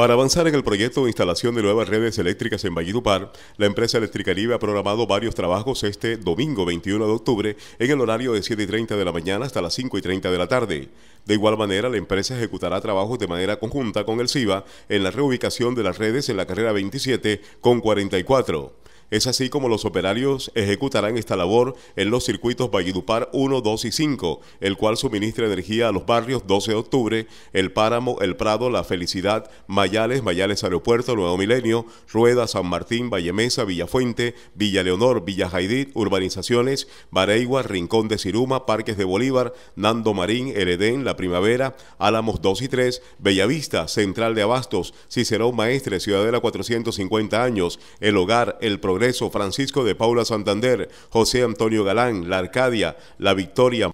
Para avanzar en el proyecto de instalación de nuevas redes eléctricas en Valledupar, la empresa Eléctrica Libre ha programado varios trabajos este domingo 21 de octubre en el horario de 7 y 30 de la mañana hasta las 5 y 30 de la tarde. De igual manera, la empresa ejecutará trabajos de manera conjunta con el CIBA en la reubicación de las redes en la carrera 27 con 44. Es así como los operarios ejecutarán esta labor en los circuitos Valledupar 1, 2 y 5, el cual suministra energía a los barrios 12 de octubre, El Páramo, El Prado, La Felicidad, Mayales, Mayales Aeropuerto, Nuevo Milenio, Rueda, San Martín, Vallemesa, Villafuente, Villa Leonor, Villa Jaidit, Urbanizaciones, Bareigua, Rincón de Ciruma, Parques de Bolívar, Nando Marín, Edén, La Primavera, Álamos 2 y 3, Bellavista, Central de Abastos, Cicerón Maestre, Ciudadela 450 años, El Hogar, El Programa, Francisco de Paula Santander, José Antonio Galán, La Arcadia, La Victoria,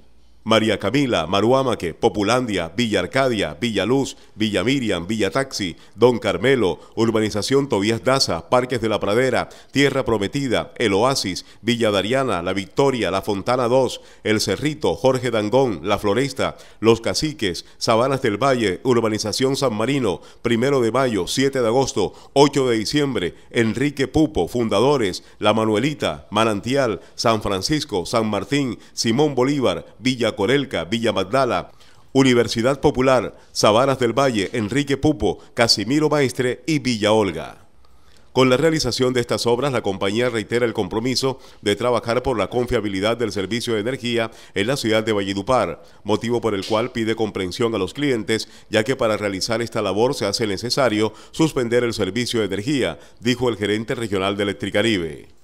María Camila, Maruamaque, Populandia, Villa Arcadia, Villa Luz, Villa Miriam, Villa Taxi, Don Carmelo, Urbanización Tobías Daza, Parques de la Pradera, Tierra Prometida, El Oasis, Villa Dariana, La Victoria, La Fontana 2, El Cerrito, Jorge Dangón, La Floresta, Los Caciques, Sabanas del Valle, Urbanización San Marino, Primero de Mayo, 7 de agosto, 8 de diciembre, Enrique Pupo, Fundadores, La Manuelita, Manantial, San Francisco, San Martín, Simón Bolívar, Villa Corelca, Villa Magdala, Universidad Popular, Sabanas del Valle, Enrique Pupo, Casimiro Maestre y Villa Olga. Con la realización de estas obras, la compañía reitera el compromiso de trabajar por la confiabilidad del servicio de energía en la ciudad de Valledupar, motivo por el cual pide comprensión a los clientes, ya que para realizar esta labor se hace necesario suspender el servicio de energía, dijo el gerente regional de Electricaribe.